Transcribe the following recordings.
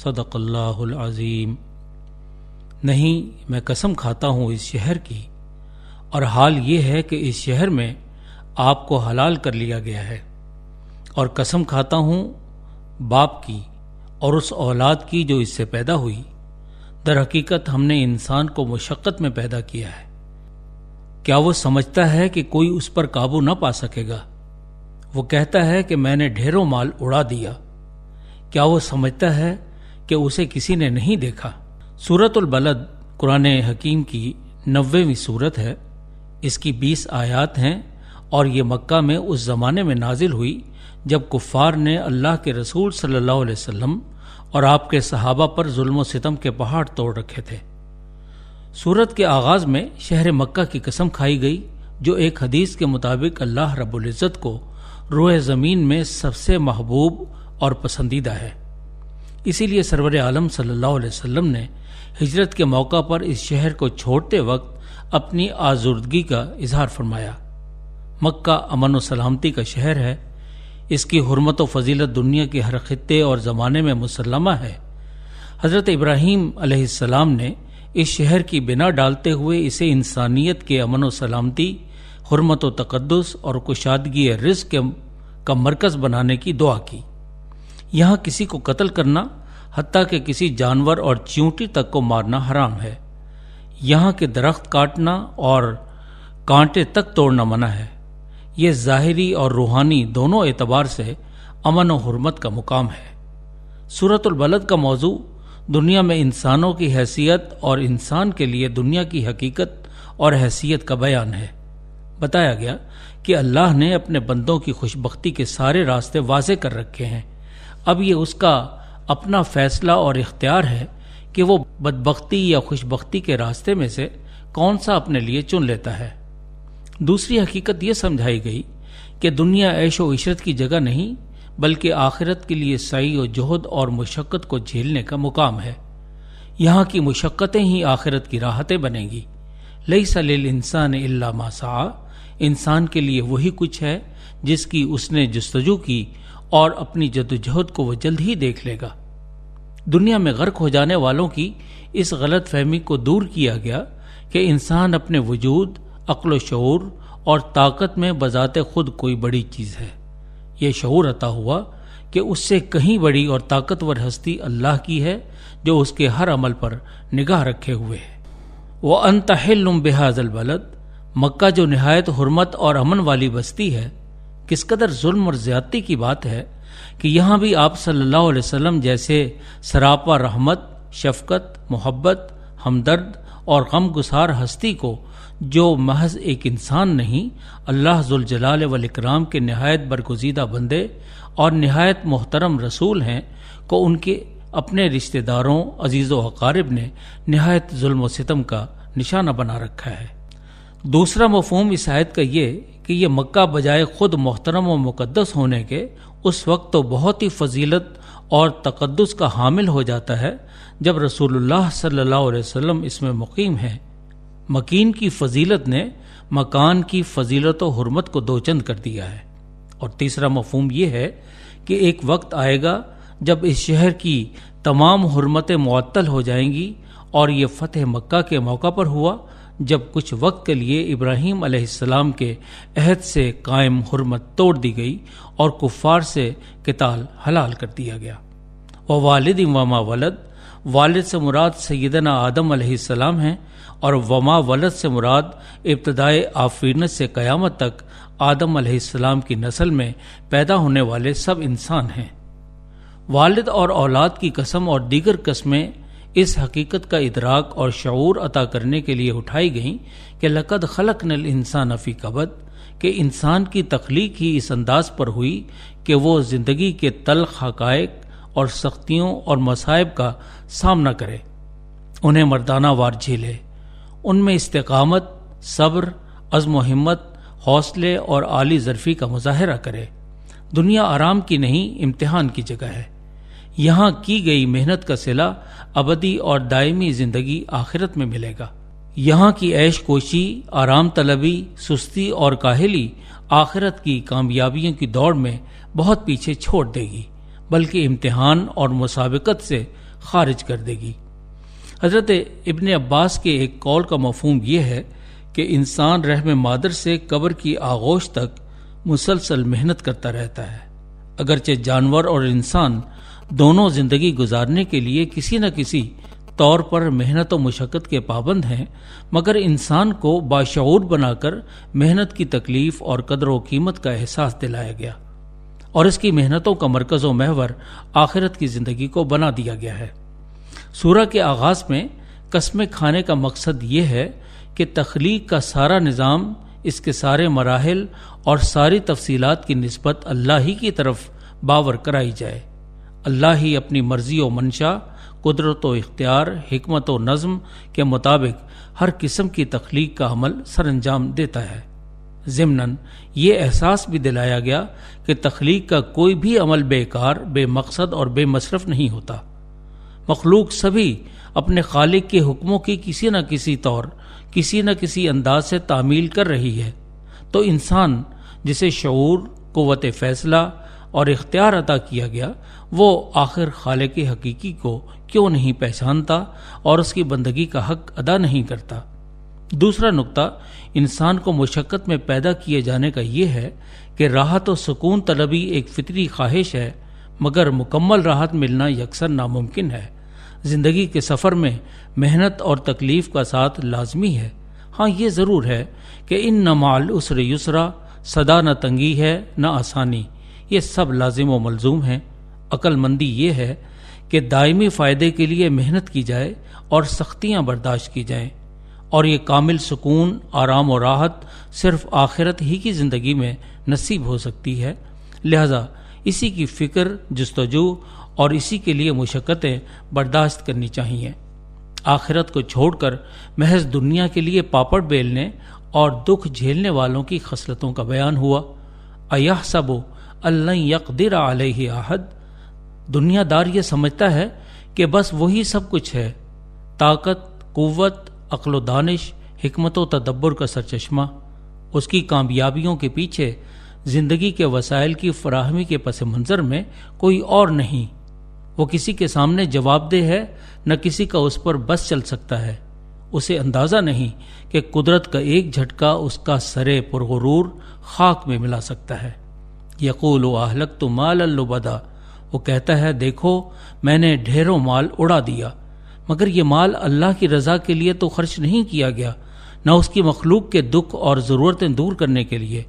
صدق اللہ العظیم نہیں میں قسم کھاتا ہوں اس شہر کی اور حال یہ ہے کہ اس شہر میں آپ کو حلال کر لیا گیا ہے اور قسم کھاتا ہوں باپ کی اور اس اولاد کی جو اس سے پیدا ہوئی در حقیقت ہم نے انسان کو مشقت میں پیدا کیا ہے کیا وہ سمجھتا ہے کہ کوئی اس پر قابو نہ پا سکے گا وہ کہتا ہے کہ میں نے ڈھیروں مال اڑا دیا کیا وہ سمجھتا ہے کہ اسے کسی نے نہیں دیکھا سورت البلد قرآن حکیم کی نوے سورت ہے اس کی بیس آیات ہیں اور یہ مکہ میں اس زمانے میں نازل ہوئی جب کفار نے اللہ کے رسول صلی اللہ علیہ وسلم اور آپ کے صحابہ پر ظلم و ستم کے پہاڑ توڑ رکھے تھے سورت کے آغاز میں شہر مکہ کی قسم کھائی گئی جو ایک حدیث کے مطابق اللہ رب العزت کو روح زمین میں سب سے محبوب اور پسندیدہ ہے اسی لیے سرور عالم صلی اللہ علیہ وسلم نے ہجرت کے موقع پر اس شہر کو چھوڑتے وقت اپنی آزردگی کا اظہار فرمایا مکہ امن و سلامتی کا شہر ہے اس کی حرمت و فضیلت دنیا کے ہر خطے اور زمانے میں مسلمہ ہے حضرت ابراہیم علیہ السلام نے اس شہر کی بنا ڈالتے ہوئے اسے انسانیت کے امن و سلامتی حرمت و تقدس اور کشادگی رزق کا مرکز بنانے کی دعا کی یہاں کسی کو قتل کرنا حتیٰ کہ کسی جانور اور چیونٹی تک کو مارنا حرام ہے یہاں کے درخت کاٹنا اور کانٹے تک توڑنا منع ہے یہ ظاہری اور روحانی دونوں اعتبار سے امن و حرمت کا مقام ہے صورت البلد کا موضوع دنیا میں انسانوں کی حیثیت اور انسان کے لیے دنیا کی حقیقت اور حیثیت کا بیان ہے بتایا گیا کہ اللہ نے اپنے بندوں کی خوشبختی کے سارے راستے واضح کر رکھے ہیں اب یہ اس کا اپنا فیصلہ اور اختیار ہے کہ وہ بدبختی یا خوشبختی کے راستے میں سے کون سا اپنے لیے چن لیتا ہے دوسری حقیقت یہ سمجھائی گئی کہ دنیا عیش و عشرت کی جگہ نہیں بلکہ آخرت کے لیے سعی و جہد اور مشقت کو جھیلنے کا مقام ہے یہاں کی مشقتیں ہی آخرت کی راحتیں بنیں گی لئی سلیل انسان اللہ ماسا انسان کے لیے وہی کچھ ہے جس کی اس نے جستجو کی اور اپنی جدوجہد کو وہ جلد ہی دیکھ لے گا دنیا میں غرق ہو جانے والوں کی اس غلط فہمی کو دور کیا گیا کہ انسان اپنے وجود عقل و شعور اور طاقت میں بذات خود کوئی بڑی چیز ہے یہ شعور عطا ہوا کہ اس سے کہیں بڑی اور طاقتور ہستی اللہ کی ہے جو اس کے ہر عمل پر نگاہ رکھے ہوئے ہے وہ انتہل بحاظ البلد مکہ جو نہایت حرمت اور امن والی بستی ہے کس قدر ظلم اور زیادتی کی بات ہے کہ یہاں بھی آپ صلی اللہ علیہ وسلم جیسے سراپا رحمت شفقت محبت ہمدرد اور غم گسار ہستی کو جو محض ایک انسان نہیں اللہ ذوالجلال والاکرام کے نہایت برگزیدہ بندے اور نہایت محترم رسول ہیں کو ان کے اپنے رشتہ داروں عزیز و اقارب نے نہایت ظلم و ستم کا نشانہ بنا رکھا ہے دوسرا مفہوم اس آیت کا یہ کہ یہ مکہ بجائے خود محترم و مقدس ہونے کے اس وقت تو بہت ہی فضیلت اور تقدس کا حامل ہو جاتا ہے جب رسول اللہ صلی اللہ علیہ وسلم اس میں مقیم ہیں مکین کی فضیلت نے مکان کی فضیلت و حرمت کو دو چند کر دیا ہے اور تیسرا مفہوم یہ ہے کہ ایک وقت آئے گا جب اس شہر کی تمام حرمتیں معطل ہو جائیں گی اور یہ فتح مکہ کے موقع پر ہوا جب کچھ وقت کے لیے ابراہیم علیہ السلام کے عہد سے قائم حرمت توڑ دی گئی اور کفار سے کتال حلال کر دیا گیا وہ والد اماما ولد والد سے مراد سیدنا آدم علیہ السلام ہیں اور وما ولد سے مراد ابتدائے آفرینت سے قیامت تک آدم علیہ السلام کی نسل میں پیدا ہونے والے سب انسان ہیں والد اور اولاد کی قسم اور دیگر قسمیں اس حقیقت کا ادراک اور شعور عطا کرنے کے لیے اٹھائی گئیں کہ لقد خلق نل انسان افی قبد کہ انسان کی تخلیق ہی اس انداز پر ہوئی کہ وہ زندگی کے تلخ حقائق اور سختیوں اور مصائب کا سامنا کرے انہیں مردانہ وار جھیلے ان میں استقامت صبر عزم و ہمت حوصلے اور اعلی ظرفی کا مظاہرہ کرے دنیا آرام کی نہیں امتحان کی جگہ ہے یہاں کی گئی محنت کا صلح ابدی اور دائمی زندگی آخرت میں ملے گا یہاں کی عیش کوشی آرام طلبی سستی اور کاہلی آخرت کی کامیابیوں کی دوڑ میں بہت پیچھے چھوڑ دے گی بلکہ امتحان اور مسابقت سے خارج کر دے گی حضرت ابن عباس کے ایک کال کا مفہوم یہ ہے کہ انسان رحم مادر سے قبر کی آغوش تک مسلسل محنت کرتا رہتا ہے اگرچہ جانور اور انسان دونوں زندگی گزارنے کے لیے کسی نہ کسی طور پر محنت و مشقت کے پابند ہیں مگر انسان کو باشعور بنا کر محنت کی تکلیف اور قدر و قیمت کا احساس دلایا گیا اور اس کی محنتوں کا مرکز و محور آخرت کی زندگی کو بنا دیا گیا ہے سورہ کے آغاز میں قسم کھانے کا مقصد یہ ہے کہ تخلیق کا سارا نظام اس کے سارے مراحل اور ساری تفصیلات کی نسبت اللہ ہی کی طرف باور کرائی جائے اللہ ہی اپنی مرضی و منشا قدرت و اختیار حکمت و نظم کے مطابق ہر قسم کی تخلیق کا عمل سر انجام دیتا ہے ضمن یہ احساس بھی دلایا گیا کہ تخلیق کا کوئی بھی عمل بے کار بے مقصد اور بے مصرف نہیں ہوتا مخلوق سبھی اپنے خالق کے حکموں کی کسی نہ کسی طور کسی نہ کسی انداز سے تعمیل کر رہی ہے تو انسان جسے شعور قوت فیصلہ اور اختیار عطا کیا گیا وہ آخر خالق حقیقی کو کیوں نہیں پہچانتا اور اس کی بندگی کا حق ادا نہیں کرتا دوسرا نقطہ انسان کو مشقت میں پیدا کیے جانے کا یہ ہے کہ راحت و سکون طلبی ایک فطری خواہش ہے مگر مکمل راحت ملنا یکسر ناممکن ہے زندگی کے سفر میں محنت اور تکلیف کا ساتھ لازمی ہے ہاں یہ ضرور ہے کہ ان نمال اسر یسرا صدا نہ تنگی ہے نہ آسانی یہ سب لازم و ملزوم ہیں عقل مندی یہ ہے کہ دائمی فائدے کے لیے محنت کی جائے اور سختیاں برداشت کی جائیں اور یہ کامل سکون آرام و راحت صرف آخرت ہی کی زندگی میں نصیب ہو سکتی ہے لہذا اسی کی فکر جستجو اور اسی کے لیے مشقتیں برداشت کرنی چاہیے آخرت کو چھوڑ کر محض دنیا کے لیے پاپڑ بیلنے اور دکھ جھیلنے والوں کی خصلتوں کا بیان ہوا ایاح سبو اللہ یقدر علیہ عہد دنیا دار یہ سمجھتا ہے کہ بس وہی سب کچھ ہے طاقت قوت عقل و دانش حکمت و تدبر کا سرچشمہ اس کی کامیابیوں کے پیچھے زندگی کے وسائل کی فراہمی کے پس منظر میں کوئی اور نہیں وہ کسی کے سامنے جواب دہ ہے نہ کسی کا اس پر بس چل سکتا ہے اسے اندازہ نہیں کہ قدرت کا ایک جھٹکا اس کا سرے پر غرور خاک میں ملا سکتا ہے یقول و اہلک تو مال البدا وہ کہتا ہے دیکھو میں نے ڈھیروں مال اڑا دیا مگر یہ مال اللہ کی رضا کے لیے تو خرچ نہیں کیا گیا نہ اس کی مخلوق کے دکھ اور ضرورتیں دور کرنے کے لیے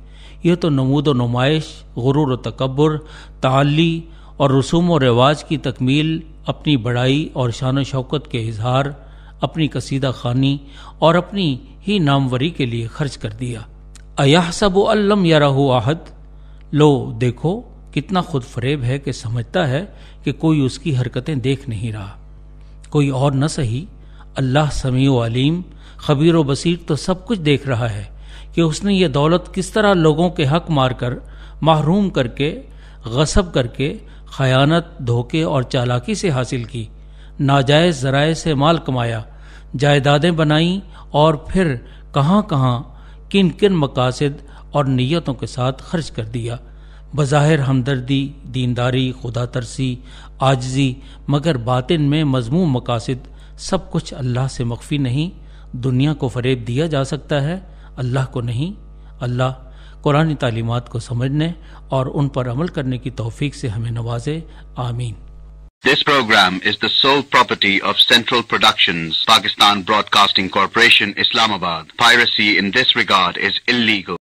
یہ تو نمود و نمائش غرور و تکبر تعلی اور رسوم و رواج کی تکمیل اپنی بڑائی اور شان و شوکت کے اظہار اپنی قصیدہ خانی اور اپنی ہی ناموری کے لیے خرچ کر دیا ایاح سب و علم یا راہ و لو دیکھو کتنا خود فریب ہے کہ سمجھتا ہے کہ کوئی اس کی حرکتیں دیکھ نہیں رہا کوئی اور نہ صحیح اللہ سمیع و علیم خبیر و بصیر تو سب کچھ دیکھ رہا ہے کہ اس نے یہ دولت کس طرح لوگوں کے حق مار کر محروم کر کے غصب کر کے خیانت دھوکے اور چالاکی سے حاصل کی ناجائز ذرائع سے مال کمایا جائیدادیں بنائیں اور پھر کہاں کہاں کن کن مقاصد اور نیتوں کے ساتھ خرچ کر دیا بظاہر ہمدردی دینداری خدا ترسی آجزی مگر باطن میں مضمون مقاصد سب کچھ اللہ سے مخفی نہیں دنیا کو فریب دیا جا سکتا ہے اللہ کو نہیں اللہ قرآن تعلیمات کو سمجھنے اور ان پر عمل کرنے کی توفیق سے ہمیں نوازے آمین دس programme Pakistan broadcasting corporation اسلام آبادی ان دس ریکارڈل